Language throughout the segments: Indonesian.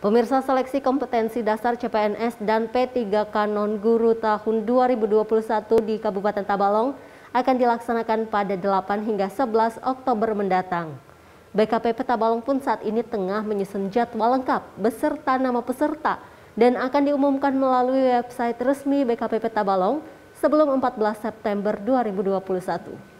Pemirsa seleksi kompetensi dasar CPNS dan P3K non guru tahun 2021 di Kabupaten Tabalong akan dilaksanakan pada 8 hingga 11 Oktober mendatang. BKPP Tabalong pun saat ini tengah menyusun jadwal lengkap beserta nama peserta dan akan diumumkan melalui website resmi BKPP Tabalong sebelum 14 September 2021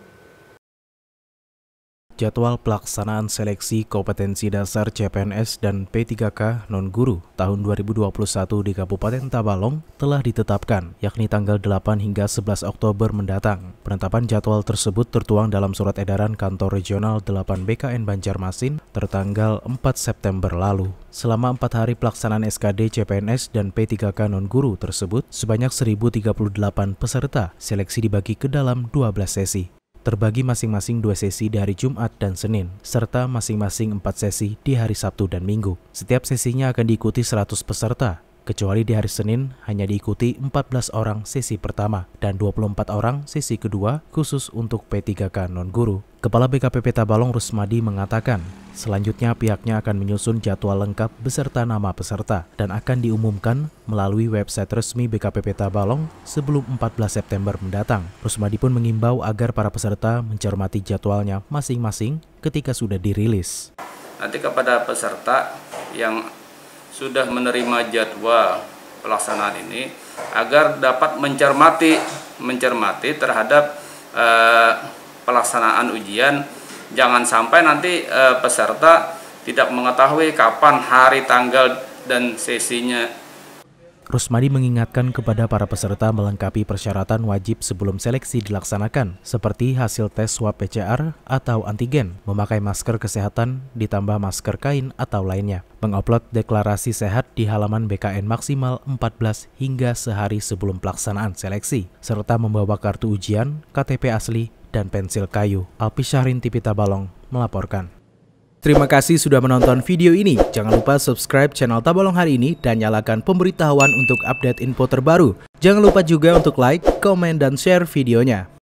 jadwal pelaksanaan seleksi kompetensi dasar CPNS dan P3K non-guru tahun 2021 di Kabupaten Tabalong telah ditetapkan, yakni tanggal 8 hingga 11 Oktober mendatang. Penetapan jadwal tersebut tertuang dalam surat edaran kantor regional 8 BKN Banjarmasin tertanggal 4 September lalu. Selama empat hari pelaksanaan SKD CPNS dan P3K non-guru tersebut, sebanyak 1038 peserta seleksi dibagi ke dalam 12 sesi terbagi masing-masing dua sesi di hari Jumat dan Senin, serta masing-masing empat sesi di hari Sabtu dan Minggu. Setiap sesinya akan diikuti 100 peserta, kecuali di hari Senin hanya diikuti 14 orang sesi pertama dan 24 orang sesi kedua khusus untuk P3K non-guru. Kepala BKPP Tabalong Rusmadi mengatakan, Selanjutnya pihaknya akan menyusun jadwal lengkap beserta nama peserta dan akan diumumkan melalui website resmi BKPP Tabalong sebelum 14 September mendatang. Rusmadi pun mengimbau agar para peserta mencermati jadwalnya masing-masing ketika sudah dirilis. Nanti kepada peserta yang sudah menerima jadwal pelaksanaan ini agar dapat mencermati mencermati terhadap eh, pelaksanaan ujian jangan sampai nanti e, peserta tidak mengetahui kapan hari, tanggal, dan sesinya. Rusmadi mengingatkan kepada para peserta melengkapi persyaratan wajib sebelum seleksi dilaksanakan, seperti hasil tes swab PCR atau antigen, memakai masker kesehatan ditambah masker kain atau lainnya, mengupload deklarasi sehat di halaman BKN maksimal 14 hingga sehari sebelum pelaksanaan seleksi, serta membawa kartu ujian, KTP asli, dan pensil kayu. Alpi Syahrin Tipita Balong melaporkan. Terima kasih sudah menonton video ini. Jangan lupa subscribe channel Tabalong hari ini dan nyalakan pemberitahuan untuk update info terbaru. Jangan lupa juga untuk like, komen, dan share videonya.